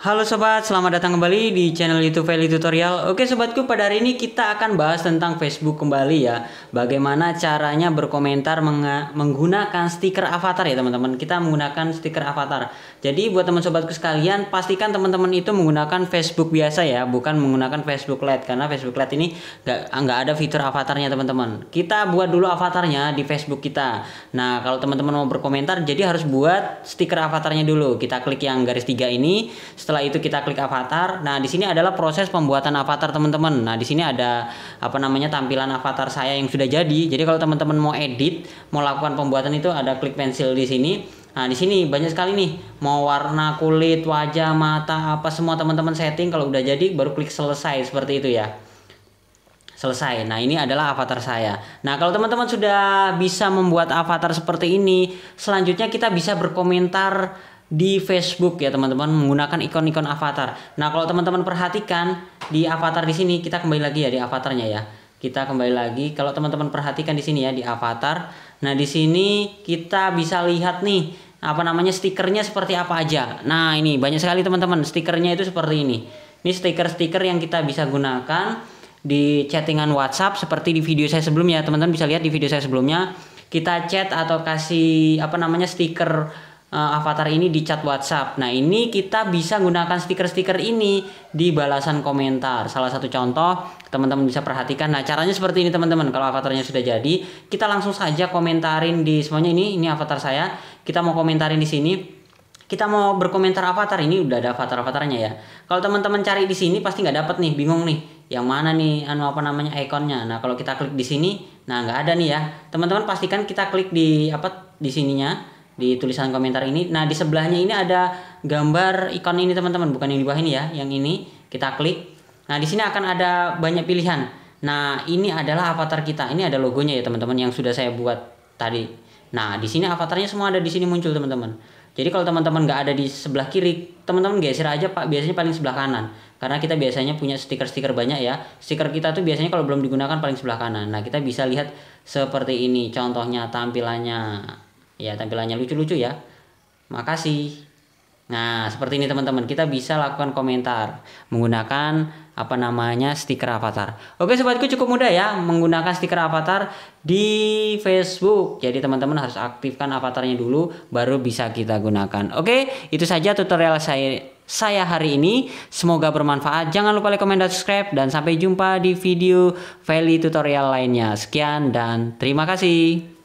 Halo sobat, selamat datang kembali di channel YouTube Feli Tutorial. Oke sobatku, pada hari ini kita akan bahas tentang Facebook kembali ya. Bagaimana caranya berkomentar menggunakan stiker avatar ya teman-teman. Kita menggunakan stiker avatar. Jadi buat teman sobatku sekalian, pastikan teman-teman itu menggunakan Facebook biasa ya, bukan menggunakan Facebook Lite karena Facebook Lite ini nggak ada fitur avatarnya teman-teman. Kita buat dulu avatarnya di Facebook kita. Nah kalau teman-teman mau berkomentar, jadi harus buat stiker avatarnya dulu. Kita klik yang garis tiga ini setelah itu kita klik avatar. Nah, di sini adalah proses pembuatan avatar teman-teman. Nah, di sini ada apa namanya tampilan avatar saya yang sudah jadi. Jadi kalau teman-teman mau edit, mau lakukan pembuatan itu ada klik pensil di sini. Nah, di sini banyak sekali nih, mau warna kulit, wajah, mata, apa semua teman-teman setting kalau udah jadi baru klik selesai seperti itu ya selesai. Nah, ini adalah avatar saya. Nah, kalau teman-teman sudah bisa membuat avatar seperti ini, selanjutnya kita bisa berkomentar di Facebook ya teman-teman menggunakan ikon-ikon avatar. Nah kalau teman-teman perhatikan di avatar di sini kita kembali lagi ya di avatarnya ya. Kita kembali lagi kalau teman-teman perhatikan di sini ya di avatar. Nah di sini kita bisa lihat nih apa namanya stikernya seperti apa aja. Nah ini banyak sekali teman-teman stikernya itu seperti ini. Ini stiker-stiker yang kita bisa gunakan di chattingan WhatsApp seperti di video saya sebelumnya teman-teman bisa lihat di video saya sebelumnya kita chat atau kasih apa namanya stiker uh, avatar ini di chat WhatsApp. Nah, ini kita bisa gunakan stiker-stiker ini di balasan komentar. Salah satu contoh, teman-teman bisa perhatikan. Nah, caranya seperti ini, teman-teman. Kalau avatarnya sudah jadi, kita langsung saja komentarin di semuanya ini. Ini avatar saya. Kita mau komentarin di sini. Kita mau berkomentar avatar ini udah ada avatar-avatarnya ya. Kalau teman-teman cari di sini pasti nggak dapat nih, bingung nih. Yang mana nih anu apa namanya ikonnya. Nah, kalau kita klik di sini, nah nggak ada nih ya. Teman-teman pastikan kita klik di apa di sininya di tulisan komentar ini. Nah, di sebelahnya ini ada gambar ikon ini teman-teman, bukan yang di bawah ini ya, yang ini kita klik. Nah, di sini akan ada banyak pilihan. Nah, ini adalah avatar kita. Ini ada logonya ya teman-teman yang sudah saya buat tadi. Nah, di sini avatarnya semua ada di sini muncul teman-teman. Jadi kalau teman-teman nggak ada di sebelah kiri, teman-teman geser aja pak biasanya paling sebelah kanan. Karena kita biasanya punya stiker-stiker banyak ya. Stiker kita tuh biasanya kalau belum digunakan paling sebelah kanan. Nah, kita bisa lihat seperti ini contohnya tampilannya ya tampilannya lucu-lucu ya makasih Nah, seperti ini teman-teman, kita bisa lakukan komentar menggunakan apa namanya stiker avatar. Oke, sobatku cukup mudah ya menggunakan stiker avatar di Facebook. Jadi teman-teman harus aktifkan avatarnya dulu baru bisa kita gunakan. Oke, itu saja tutorial saya saya hari ini. Semoga bermanfaat. Jangan lupa like, comment, dan subscribe dan sampai jumpa di video value tutorial lainnya. Sekian dan terima kasih.